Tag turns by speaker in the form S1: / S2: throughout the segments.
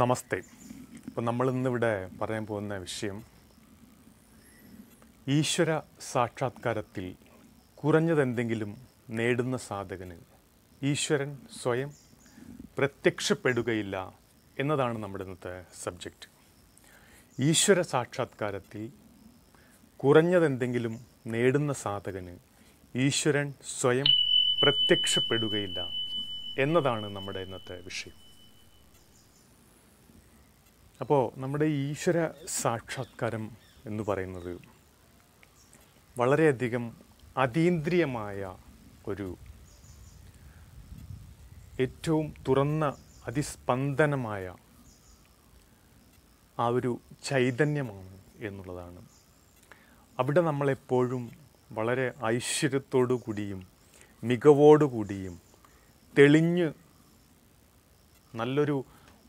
S1: നമസ്തേ ഇപ്പം നമ്മളിന്നിവിടെ പറയാൻ പോകുന്ന വിഷയം ഈശ്വര സാക്ഷാത്കാരത്തിൽ കുറഞ്ഞതെന്തെങ്കിലും നേടുന്ന സാധകന് ഈശ്വരൻ സ്വയം പ്രത്യക്ഷപ്പെടുകയില്ല എന്നതാണ് നമ്മുടെ ഇന്നത്തെ സബ്ജക്റ്റ് ഈശ്വര സാക്ഷാത്കാരത്തിൽ കുറഞ്ഞതെന്തെങ്കിലും നേടുന്ന സാധകന് ഈശ്വരൻ സ്വയം പ്രത്യക്ഷപ്പെടുകയില്ല എന്നതാണ് നമ്മുടെ ഇന്നത്തെ വിഷയം അപ്പോൾ നമ്മുടെ ഈശ്വര സാക്ഷാത്കാരം എന്ന് പറയുന്നത് വളരെയധികം അതീന്ദ്രിയമായ ഒരു ഏറ്റവും തുറന്ന അതിസ്പന്ദനമായ ആ ഒരു ചൈതന്യമാണ് എന്നുള്ളതാണ് അവിടെ നമ്മളെപ്പോഴും വളരെ ഐശ്വര്യത്തോടു കൂടിയും മികവോടുകൂടിയും തെളിഞ്ഞ് നല്ലൊരു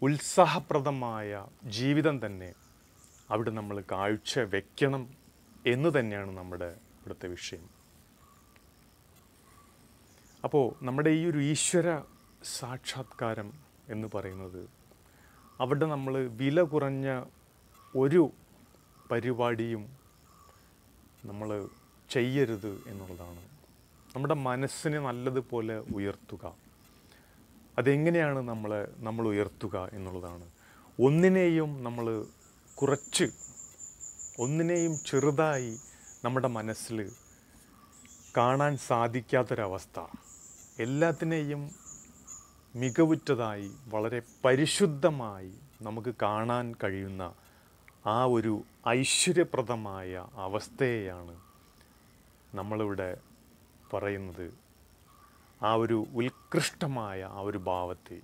S1: ഉത്സാഹപ്രദമായ ജീവിതം തന്നെ അവിടെ നമ്മൾ കാഴ്ച വയ്ക്കണം എന്ന് തന്നെയാണ് നമ്മുടെ ഇവിടുത്തെ വിഷയം അപ്പോൾ നമ്മുടെ ഈ ഒരു ഈശ്വര സാക്ഷാത്കാരം എന്ന് പറയുന്നത് അവിടെ നമ്മൾ വില കുറഞ്ഞ ഒരു പരിപാടിയും നമ്മൾ ചെയ്യരുത് എന്നുള്ളതാണ് നമ്മുടെ മനസ്സിനെ നല്ലതുപോലെ ഉയർത്തുക അതെങ്ങനെയാണ് നമ്മളെ നമ്മൾ ഉയർത്തുക എന്നുള്ളതാണ് ഒന്നിനെയും നമ്മൾ കുറച്ച് ഒന്നിനെയും ചെറുതായി നമ്മുടെ മനസ്സിൽ കാണാൻ സാധിക്കാത്തൊരവസ്ഥ എല്ലാത്തിനെയും മികവുറ്റതായി വളരെ പരിശുദ്ധമായി നമുക്ക് കാണാൻ കഴിയുന്ന ആ ഒരു ഐശ്വര്യപ്രദമായ അവസ്ഥയെയാണ് നമ്മളിവിടെ പറയുന്നത് ആ ഒരു ഉത്കൃഷ്ടമായ ആ ഒരു ഭാവത്തെ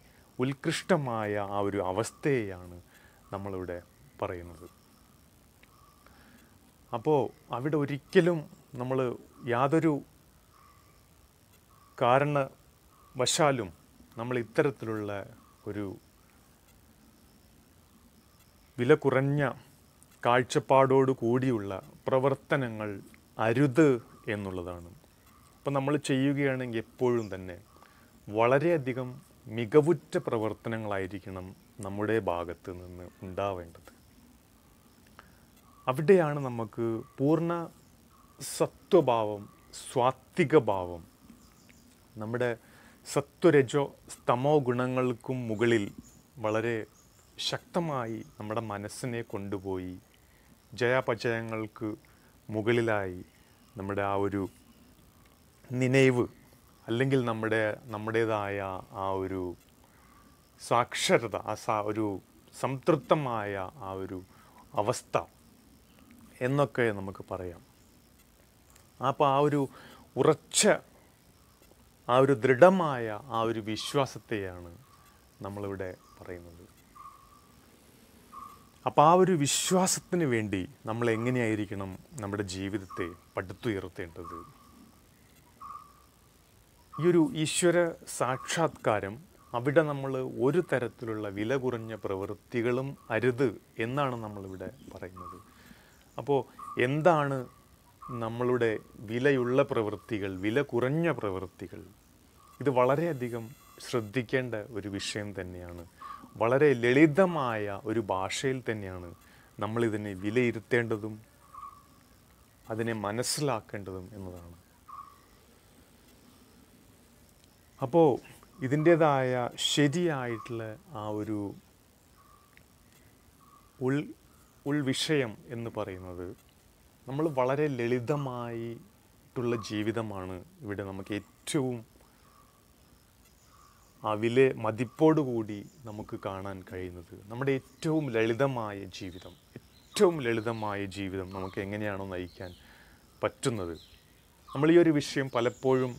S1: ഉത്കൃഷ്ടമായ ആ ഒരു അവസ്ഥയെയാണ് നമ്മളിവിടെ പറയുന്നത് അപ്പോൾ അവിടെ ഒരിക്കലും നമ്മൾ യാതൊരു കാരണവശാലും നമ്മൾ ഇത്തരത്തിലുള്ള ഒരു വില കുറഞ്ഞ കാഴ്ചപ്പാടോടു കൂടിയുള്ള പ്രവർത്തനങ്ങൾ അരുത് എന്നുള്ളതാണ് ഇപ്പം നമ്മൾ ചെയ്യുകയാണെങ്കിൽ എപ്പോഴും തന്നെ വളരെയധികം മികവുറ്റ പ്രവർത്തനങ്ങളായിരിക്കണം നമ്മുടെ ഭാഗത്ത് നിന്ന് ഉണ്ടാവേണ്ടത് അവിടെയാണ് നമുക്ക് പൂർണ്ണ സത്വഭാവം സ്വാത്വിക ഭാവം നമ്മുടെ സത്വരജോ സ്തമോ ഗുണങ്ങൾക്കും മുകളിൽ വളരെ ശക്തമായി നമ്മുടെ മനസ്സിനെ കൊണ്ടുപോയി ജയാപചയങ്ങൾക്ക് മുകളിലായി നമ്മുടെ ആ ഒരു നിലവ് അല്ലെങ്കിൽ നമ്മുടെ നമ്മുടേതായ ആ ഒരു സാക്ഷരത ആ സാ ഒരു സംതൃപ്തമായ ആ ഒരു അവസ്ഥ എന്നൊക്കെ നമുക്ക് പറയാം അപ്പോൾ ആ ഒരു ഉറച്ച ആ ഒരു ദൃഢമായ ആ ഒരു വിശ്വാസത്തെയാണ് നമ്മളിവിടെ പറയുന്നത് അപ്പോൾ ആ ഒരു വിശ്വാസത്തിന് വേണ്ടി നമ്മൾ എങ്ങനെയായിരിക്കണം നമ്മുടെ ജീവിതത്തെ പടുത്തുയർത്തേണ്ടത് ഈ ഒരു ഈശ്വര സാക്ഷാത്കാരം അവിടെ നമ്മൾ ഒരു തരത്തിലുള്ള വില കുറഞ്ഞ പ്രവൃത്തികളും അരുത് എന്നാണ് നമ്മളിവിടെ പറയുന്നത് അപ്പോൾ എന്താണ് നമ്മളുടെ വിലയുള്ള പ്രവൃത്തികൾ വില കുറഞ്ഞ പ്രവൃത്തികൾ ഇത് വളരെയധികം ശ്രദ്ധിക്കേണ്ട ഒരു വിഷയം തന്നെയാണ് വളരെ ലളിതമായ ഒരു ഭാഷയിൽ തന്നെയാണ് നമ്മളിതിനെ വിലയിരുത്തേണ്ടതും അതിനെ മനസ്സിലാക്കേണ്ടതും എന്നതാണ് അപ്പോൾ ഇതിൻ്റേതായ ശരിയായിട്ടുള്ള ആ ഒരു ഉൾ ഉൾവിഷയം എന്ന് പറയുന്നത് നമ്മൾ വളരെ ലളിതമായിട്ടുള്ള ജീവിതമാണ് ഇവിടെ നമുക്ക് ഏറ്റവും അവിലെ മതിപ്പോടുകൂടി നമുക്ക് കാണാൻ കഴിയുന്നത് നമ്മുടെ ഏറ്റവും ലളിതമായ ജീവിതം ഏറ്റവും ലളിതമായ ജീവിതം നമുക്ക് എങ്ങനെയാണോ നയിക്കാൻ പറ്റുന്നത് നമ്മൾ ഈ ഒരു വിഷയം പലപ്പോഴും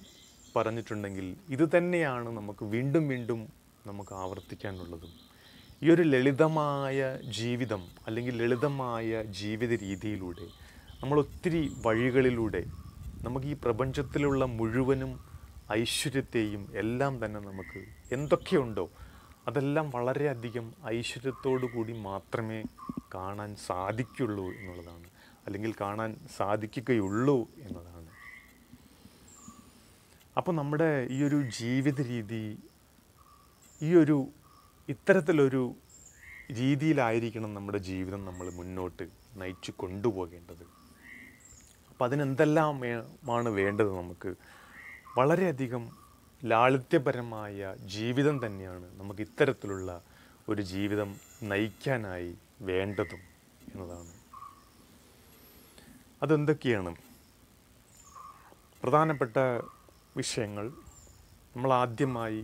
S1: പറഞ്ഞിട്ടുണ്ടെങ്കിൽ ഇത് തന്നെയാണ് നമുക്ക് വീണ്ടും വീണ്ടും നമുക്ക് ആവർത്തിക്കാനുള്ളതും ഈ ഒരു ലളിതമായ ജീവിതം അല്ലെങ്കിൽ ലളിതമായ ജീവിത രീതിയിലൂടെ നമ്മൾ ഒത്തിരി വഴികളിലൂടെ നമുക്ക് ഈ പ്രപഞ്ചത്തിലുള്ള മുഴുവനും ഐശ്വര്യത്തെയും എല്ലാം തന്നെ നമുക്ക് എന്തൊക്കെയുണ്ടോ അതെല്ലാം വളരെയധികം ഐശ്വര്യത്തോടു കൂടി മാത്രമേ കാണാൻ സാധിക്കുള്ളൂ എന്നുള്ളതാണ് അല്ലെങ്കിൽ കാണാൻ സാധിക്കുകയുള്ളൂ എന്നതാണ് അപ്പോൾ നമ്മുടെ ഈ ഒരു ജീവിത രീതി ഈ ഒരു ഇത്തരത്തിലൊരു രീതിയിലായിരിക്കണം നമ്മുടെ ജീവിതം നമ്മൾ മുന്നോട്ട് നയിച്ചു കൊണ്ടുപോകേണ്ടത് അപ്പം അതിനെന്തെല്ലാമാണ് വേണ്ടത് നമുക്ക് വളരെയധികം ലാളിത്യപരമായ ജീവിതം തന്നെയാണ് നമുക്ക് ഇത്തരത്തിലുള്ള ഒരു ജീവിതം നയിക്കാനായി വേണ്ടതും എന്നതാണ് അതെന്തൊക്കെയാണ് പ്രധാനപ്പെട്ട വിഷയങ്ങൾ ആദ്യമായി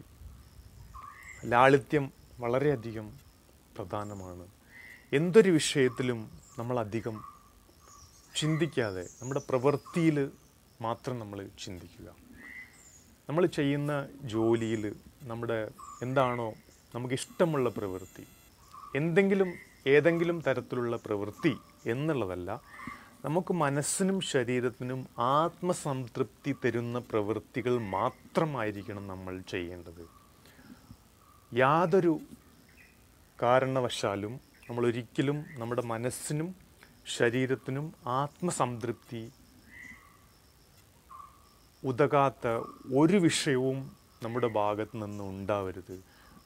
S1: ലാളിത്യം വളരെയധികം പ്രധാനമാണ് എന്തൊരു വിഷയത്തിലും നമ്മളധികം ചിന്തിക്കാതെ നമ്മുടെ പ്രവൃത്തിയിൽ മാത്രം നമ്മൾ ചിന്തിക്കുക നമ്മൾ ചെയ്യുന്ന ജോലിയിൽ നമ്മുടെ എന്താണോ നമുക്കിഷ്ടമുള്ള പ്രവൃത്തി എന്തെങ്കിലും ഏതെങ്കിലും തരത്തിലുള്ള പ്രവൃത്തി എന്നുള്ളതല്ല നമുക്ക് മനസ്സിനും ശരീരത്തിനും ആത്മസംതൃപ്തി തരുന്ന പ്രവൃത്തികൾ മാത്രമായിരിക്കണം നമ്മൾ ചെയ്യേണ്ടത് യാതൊരു കാരണവശാലും നമ്മൾ ഒരിക്കലും നമ്മുടെ മനസ്സിനും ശരീരത്തിനും ആത്മസംതൃപ്തി ഉതകാത്ത ഒരു വിഷയവും നമ്മുടെ ഭാഗത്ത് നിന്ന് ഉണ്ടാവരുത്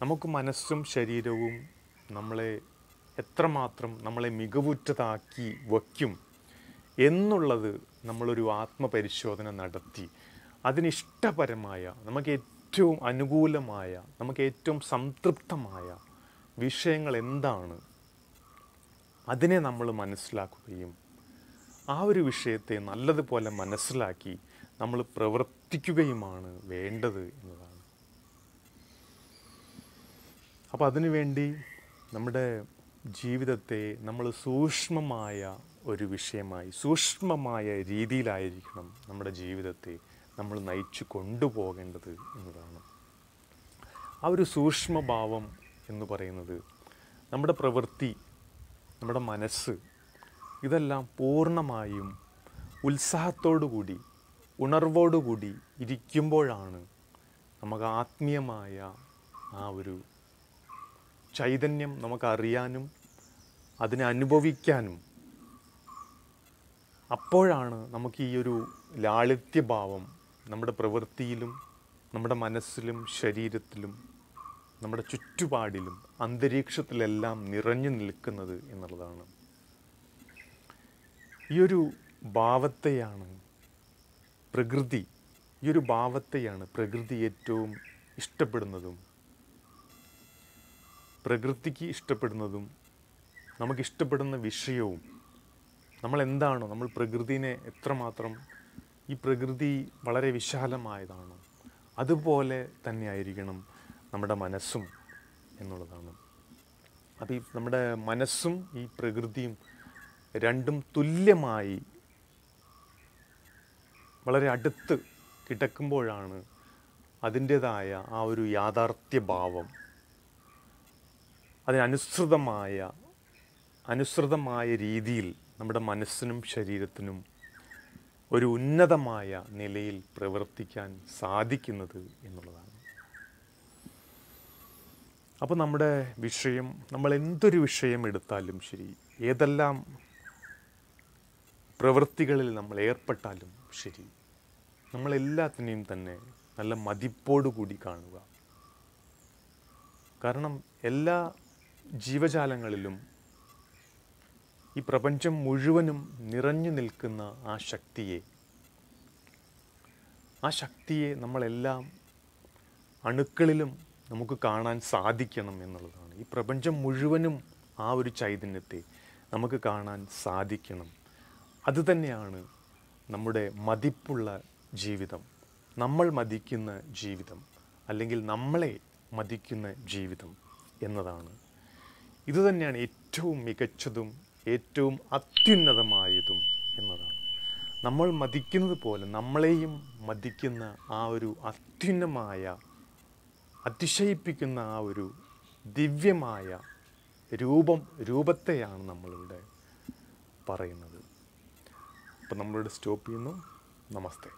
S1: നമുക്ക് മനസ്സും ശരീരവും നമ്മളെ എത്രമാത്രം നമ്മളെ മികവുറ്റതാക്കി വയ്ക്കും എന്നുള്ളത് നമ്മളൊരു ആത്മപരിശോധന നടത്തി അതിനിഷ്ടപരമായ നമുക്ക് ഏറ്റവും അനുകൂലമായ നമുക്ക് ഏറ്റവും സംതൃപ്തമായ വിഷയങ്ങൾ എന്താണ് അതിനെ നമ്മൾ മനസ്സിലാക്കുകയും ആ ഒരു വിഷയത്തെ നല്ലതുപോലെ മനസ്സിലാക്കി നമ്മൾ പ്രവർത്തിക്കുകയുമാണ് വേണ്ടത് എന്നതാണ് അപ്പോൾ അതിനുവേണ്ടി നമ്മുടെ ജീവിതത്തെ നമ്മൾ സൂക്ഷ്മമായ ഒരു വിഷയമായി സൂക്ഷ്മമായ രീതിയിലായിരിക്കണം നമ്മുടെ ജീവിതത്തെ നമ്മൾ നയിച്ചു കൊണ്ടുപോകേണ്ടത് എന്നതാണ് ആ ഒരു സൂക്ഷ്മഭാവം എന്ന് പറയുന്നത് നമ്മുടെ പ്രവൃത്തി നമ്മുടെ മനസ്സ് ഇതെല്ലാം പൂർണ്ണമായും ഉത്സാഹത്തോടുകൂടി ഉണർവോടുകൂടി ഇരിക്കുമ്പോഴാണ് നമുക്ക് ആത്മീയമായ ആ ഒരു ചൈതന്യം നമുക്കറിയാനും അതിനെ അനുഭവിക്കാനും അപ്പോഴാണ് നമുക്ക് ഈ ഒരു ലാളിത്യഭാവം നമ്മുടെ പ്രവൃത്തിയിലും നമ്മുടെ മനസ്സിലും ശരീരത്തിലും നമ്മുടെ ചുറ്റുപാടിലും അന്തരീക്ഷത്തിലെല്ലാം നിറഞ്ഞു നിൽക്കുന്നത് എന്നുള്ളതാണ് ഈ ഒരു ഭാവത്തെയാണ് പ്രകൃതി ഈ ഒരു ഭാവത്തെയാണ് പ്രകൃതി ഏറ്റവും ഇഷ്ടപ്പെടുന്നതും പ്രകൃതിക്ക് ഇഷ്ടപ്പെടുന്നതും നമുക്കിഷ്ടപ്പെടുന്ന വിഷയവും നമ്മൾ എന്താണോ നമ്മൾ പ്രകൃതിനെ എത്രമാത്രം ഈ പ്രകൃതി വളരെ വിശാലമായതാണോ അതുപോലെ തന്നെയായിരിക്കണം നമ്മുടെ മനസ്സും എന്നുള്ളതാണ് അപ്പോൾ ഈ നമ്മുടെ മനസ്സും ഈ പ്രകൃതിയും രണ്ടും തുല്യമായി വളരെ അടുത്ത് കിടക്കുമ്പോഴാണ് അതിൻ്റേതായ ആ ഒരു യാഥാർത്ഥ്യഭാവം അതിനനുസൃതമായ അനുസൃതമായ രീതിയിൽ നമ്മുടെ മനസ്സിനും ശരീരത്തിനും ഒരു ഉന്നതമായ നിലയിൽ പ്രവർത്തിക്കാൻ സാധിക്കുന്നത് എന്നുള്ളതാണ് അപ്പോൾ നമ്മുടെ വിഷയം നമ്മൾ എന്തൊരു വിഷയം എടുത്താലും ശരി ഏതെല്ലാം പ്രവൃത്തികളിൽ നമ്മൾ ഏർപ്പെട്ടാലും ശരി നമ്മളെല്ലാത്തിനെയും തന്നെ നല്ല മതിപ്പോടുകൂടി കാണുക കാരണം എല്ലാ ജീവജാലങ്ങളിലും ഈ പ്രപഞ്ചം മുഴുവനും നിറഞ്ഞു നിൽക്കുന്ന ആ ശക്തിയെ ആ ശക്തിയെ നമ്മളെല്ലാം അണുക്കളിലും നമുക്ക് കാണാൻ സാധിക്കണം എന്നുള്ളതാണ് ഈ പ്രപഞ്ചം മുഴുവനും ആ ഒരു ചൈതന്യത്തെ നമുക്ക് കാണാൻ സാധിക്കണം അതുതന്നെയാണ് നമ്മുടെ മതിപ്പുള്ള ജീവിതം നമ്മൾ മതിക്കുന്ന ജീവിതം അല്ലെങ്കിൽ നമ്മളെ മതിക്കുന്ന ജീവിതം എന്നതാണ് ഇതുതന്നെയാണ് ഏറ്റവും മികച്ചതും ഏറ്റവും അത്യുന്നതമായതും എന്നതാണ് നമ്മൾ മതിക്കുന്നത് പോലെ നമ്മളെയും മതിക്കുന്ന ആ ഒരു അത്യുന്നമായ അതിശയിപ്പിക്കുന്ന ആ ഒരു ദിവ്യമായ രൂപം രൂപത്തെയാണ് നമ്മളിവിടെ പറയുന്നത് അപ്പം നമ്മളിവിടെ സ്റ്റോപ്പ് ചെയ്യുന്നു നമസ്തേ